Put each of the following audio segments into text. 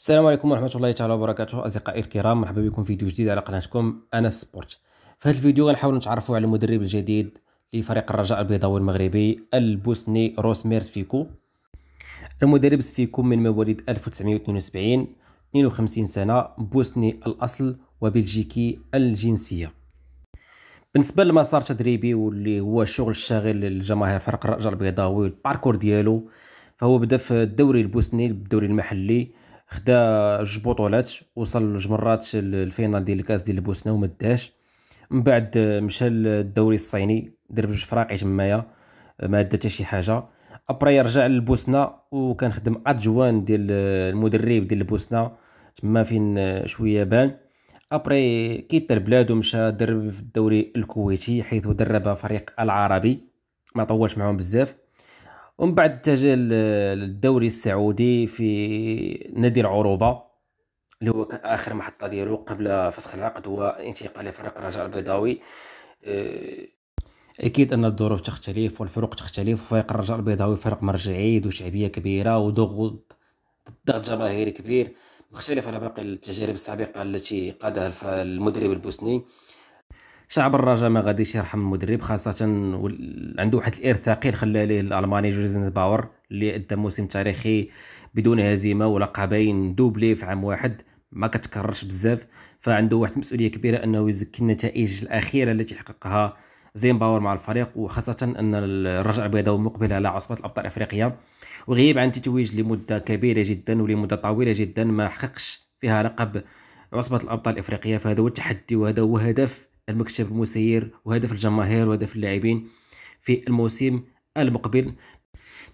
السلام عليكم ورحمه الله تعالى وبركاته اصدقائي الكرام مرحبا بكم في فيديو جديد على قناتكم انا سبورت في هذا الفيديو غنحاول نتعرفوا على المدرب الجديد لفريق الرجاء البيضاوي المغربي البوسني روسمير سفيكو المدرب سفيكو من مواليد 1972 52 سنه بوسني الاصل وبلجيكي الجنسيه بالنسبه للمسار التدريبي واللي هو الشغل الشاغل للجماهير فريق الرجاء البيضاوي الباركور ديالو فهو بدا في الدوري البوسني الدوري المحلي خدا جوج بطولات وصل جوج مرات الفينال ديال الكاس ديال البوسنه وما داش من بعد مشى للدوري الصيني دار بجوج فراقي تمايا ما دا حتى شي حاجه ابري رجع للبوسنه وكان خدم ادجوان ديال المدرب ديال البوسنه تما فين شويه بان ابري كيطر بلادو مشى درب في الدوري الكويتي حيث درب فريق العربي ما طولش معاهم بزاف ومن بعد اتجه للدوري السعودي في نادي العروبه اللي هو كان اخر محطه ديالو قبل فسخ العقد هو انتقال لفريق الرجاء البيضاوي آه، اكيد ان الظروف تختلف والفروق تختلف وفريق الرجاء البيضاوي فريق مرجعي ذو شعبيه كبيره وضغط ضغط جماهيري كبير مختلف على باقي التجارب السابقه التي قادها المدرب البوسني شعب الرجاء ما غاديش يرحم المدرب خاصه عنده واحد الارث ثقيل خلى ليه الالماني جوزن باور اللي ادى موسم تاريخي بدون هزيمه ولقبين دوبلي في عام واحد ما كتكررش بزاف فعنده واحد المسؤوليه كبيره انه يزكي النتائج الاخيره التي حققها زين باور مع الفريق وخاصة أن الرجاء البيضاوي مقبل على عصبة الأبطال الأفريقية وغيب عن تتويج لمدة كبيرة جدا ولمدة طويلة جدا ما حققش فيها لقب عصبة الأبطال الأفريقية فهذا هو التحدي وهذا هو هدف المكتب المسير وهدف الجماهير وهدف اللاعبين في الموسم المقبل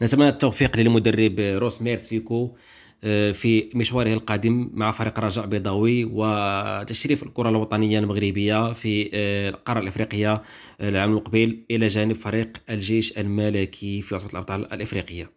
نتمنى التوفيق للمدرب روس ميرس فيكو آه، في مشواره القادم مع فريق رجاء بيضاوي وتشريف الكره الوطنيه المغربيه في آه، القاره الافريقيه آه، العام المقبل الى جانب فريق الجيش الملكي في وسط الابطال الافريقيه